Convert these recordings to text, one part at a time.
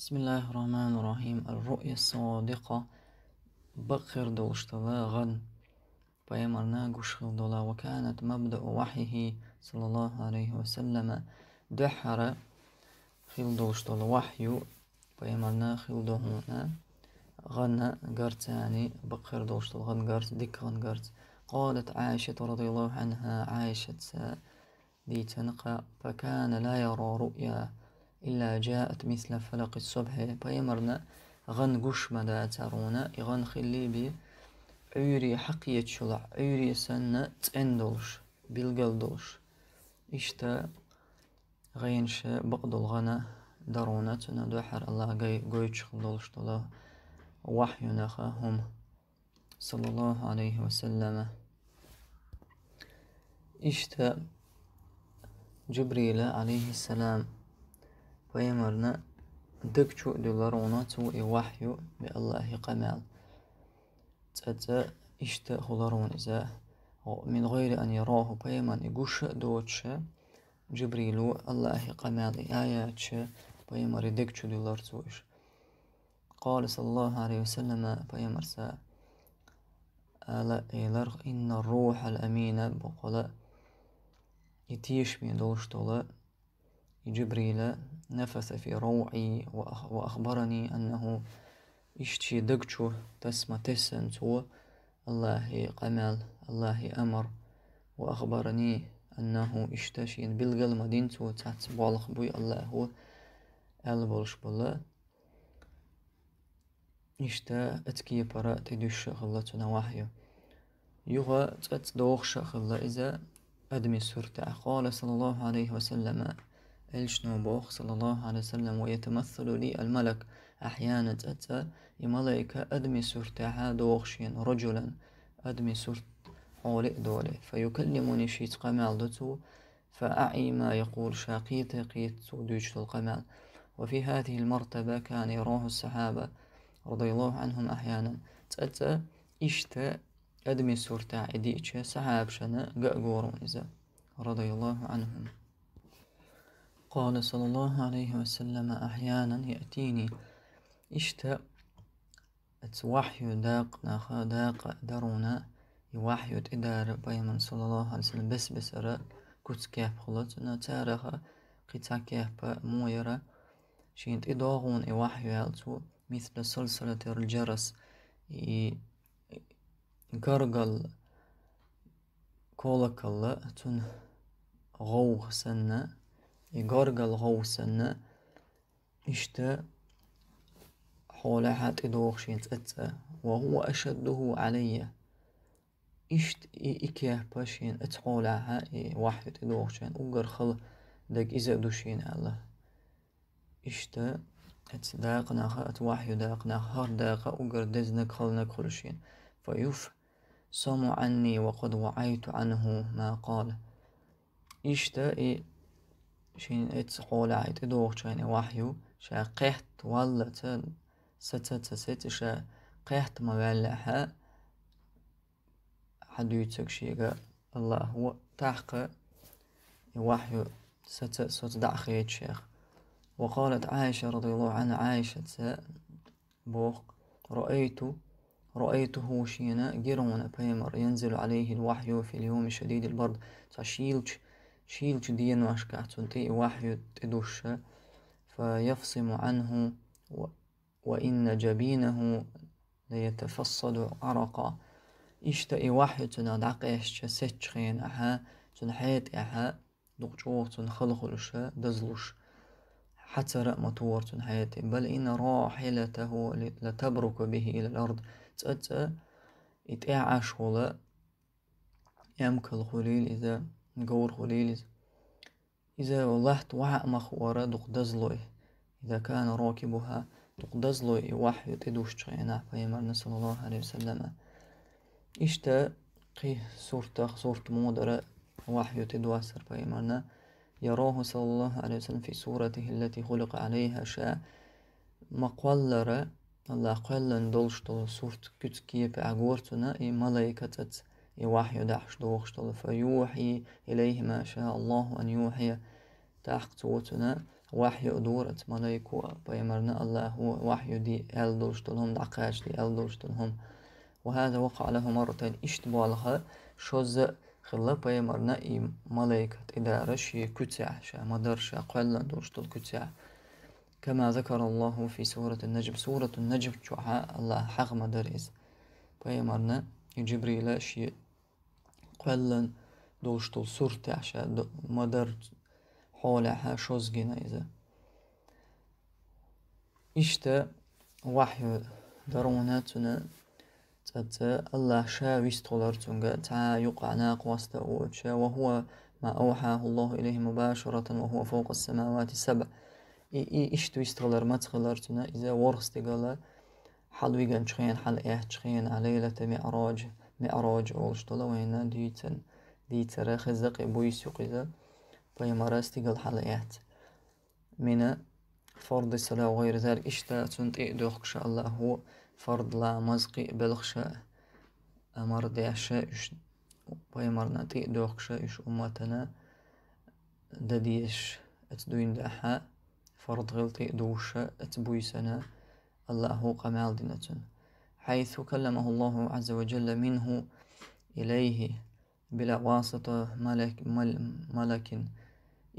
بسم الله الرحمن الرحيم الرؤية الصادقة بقر دوشتلاغا بيمرنا دولا وكانت مبدأ وحيه صلى الله عليه وسلم دحر خلدوشتل وحي بيمرنا خلدهنا غنى قرتاني بقر دوشتل غن قرت دك غن قرت قالت عائشة رضي الله عنها عائشة ديتنقى فكان لا يرى رؤيا إلا جاءت مثل فلق الصبح بيمرنا غن مدا ترونا غن خلي بي أوري حقية شلع أوري سنة تندلش بلغلدلش إشتا غينش بقدل غنا دارونا تنا دوحر الله غي غي تشغلدلش تلا وحيونا هم صلى الله عليه وسلم إشتا جبريل عليه السلام ويمرنا دكتشو دولار تو إيوحيو بالله قمال تتا إشتا خلارون ازا من غير أن يراه بيمن إيقوش دوتش جبريلو الله قمال آياتش بيمر دكتشو دولار توش قال صلى الله عليه وسلم بيمر سا ألا إيلر إن الروح الأمينة بقلا يتيش من دولش دولار جبريل نفث في روعي وأخبرني أنه اشتي دكتو تسمى تسن تو الله قمال الله أمر وأخبرني أنه اشتشي بالقل مدينتو تحت بالخ بوي الله هو البولش بلا اشتا اتكي برا تدوش غلتنا وحيو يغا تت دوخ إذا أدمي سورة قال صلى الله عليه وسلم الشنوبوخ صلى الله عليه وسلم ويتمثل لي الملك أحيانا أتى ملائكة أدمي سرت دوغشين رجلا أدمي سرت حولي دولي فيكلمني شيت قمال دوتو فأعي ما يقول شاقي قيت دوجت القمال وفي هذه المرتبة كان يروح الصحابة رضي الله عنهم أحيانا تأتى إشتا أدمي سرتا عديتش صحابشنا قأقورون إذا رضي الله عنهم قال صلى الله عليه وسلم أحيانا يأتيني اشتاء وحي داق ناخا داق درونا وحي إدارة بيمن صلى الله عليه وسلم بس بسرة كتس كيف خلط نتارخ قتا كيف مويرا شينت إداغون وحي يالتو مثل سلسلة الجرس قرقل كولكال تن غوغ سنة Игоргалгъэусэнэ ыщтэ хъолэ хьатӏыдыгъу щенцӏэцӏэ وهو أشده علي إشت إكيهبا شين إي واحد إدوغ شين خل دك إذا دوشين الله إشتا أتداق ناخا أتواحي داق ناخا هر داقا أقر دزنك خل نكخل شين عني وقد وعيت عنه ما قال إشتا إي شين shin et qolayti doğçayni wahyu şa qeht wallata satata set şa qeht mawallaha حدو شيغا الله هو تحق وحيو ست ست دعخيت شيخ وقالت عائشة رضي الله عنها عائشة بوخ رأيت رأيته شينا جيرونا بيمر ينزل عليه الوحي في اليوم الشديد البرد تشيلش شيل جديا واشكا تنتي واحد يدش فيفصم عنه وإن جبينه ليتفصل عرقا اشتئي واحد تنادعقش تسجخين أها تنحيت أها دقجور تنخلخلش دزلوش حتى رأم تور تنحيت بل إن راحلته لتبرك به إلى الأرض تأتى إتعاش ولا يمكل خليل إذا نقول خليلز إذا ولحت وعا مخورة لوي إذا كان راكبها دقدزلوي يتدوش تدوش في فيمرنا صلى الله عليه وسلم إشتا قي صورت صورت مودرة وحي في فيمرنا يراه صلى الله عليه وسلم في صورته التي خلق عليها شاء مقولرة الله قلن دولشتو صورت كتكيب أغورتنا إي ملايكتت يوحي دحش دوخش دوغشتل فيوحي إليه ما شاء الله أن يوحي تحق توتنا وحي أدورة ملايكو بيمرنا الله هو وحي دي أل دوش دوشتلهم دعقاش دي أل دوش دوشتلهم وهذا وقع له مرتين اشتبالها شوز خلا بيمرنا إي ملايكة إدارة شي كتع شا مدر شا دوش طل كتع كما ذكر الله في سورة النجم سورة النجم شعاء الله حق مدر إز بيمرنا جبريل شي بلن دوشتو سورتي عشا مدر حول حولها شوزجينا إذا إشتا وحي دروناتنا تتا الله شا ويستولر تنغا تا يقعنا ناق واستا وهو ما أوحاه الله إليه مباشرة وهو فوق السماوات السبع إي إشت ويستغلر ما تغلرتنا إذا ورخ استغلر حل حل إيه تشخين على ليلة معراج Me'roj olishto'la va duytsin. Duytsara سوق bo'yis yuqiza paymara istigal halayat. من فرض الصلاة وغير ذلك إشتا تنطيق دوخ شاء الله هو فرض لا مزقي بلخشا أمر ديشا إش بيمرنا تي دوخشا إش أمتنا دديش أتدوين داحا فرض غلطي دوشا أتبويسنا الله قمال دينتن حيث كلمه الله عز وجل منه إليه بلا واسطة ملك مل ملك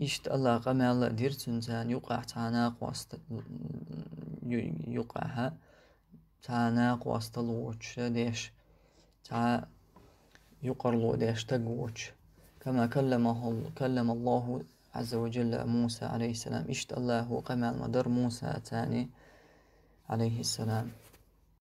إشت الله قم الله ديرت إنسان يقع تاناق واسط يقعها تاناق واسط الوش ديش تا يقرلو ديش تقوش كما كلمه كلم الله عز وجل موسى عليه السلام إشت الله قمال مدر موسى تاني عليه السلام